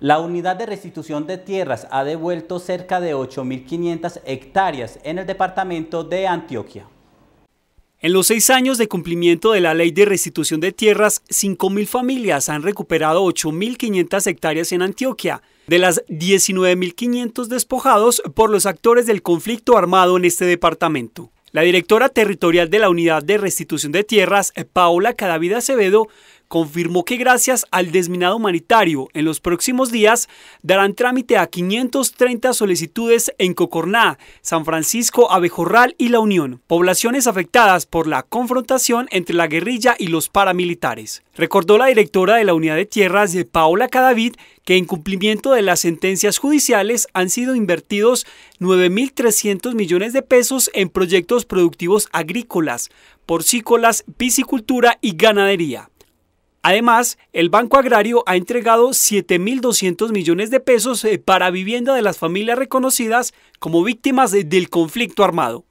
La unidad de restitución de tierras ha devuelto cerca de 8.500 hectáreas en el departamento de Antioquia. En los seis años de cumplimiento de la ley de restitución de tierras, 5.000 familias han recuperado 8.500 hectáreas en Antioquia, de las 19.500 despojados por los actores del conflicto armado en este departamento. La directora territorial de la Unidad de Restitución de Tierras, Paula Cadavida Acevedo, confirmó que gracias al desminado humanitario en los próximos días darán trámite a 530 solicitudes en Cocorná, San Francisco, Abejorral y La Unión, poblaciones afectadas por la confrontación entre la guerrilla y los paramilitares. Recordó la directora de la Unidad de Tierras de Paola Cadavid que en cumplimiento de las sentencias judiciales han sido invertidos 9.300 millones de pesos en proyectos productivos agrícolas, porcícolas, piscicultura y ganadería. Además, el Banco Agrario ha entregado 7.200 millones de pesos eh, para vivienda de las familias reconocidas como víctimas eh, del conflicto armado.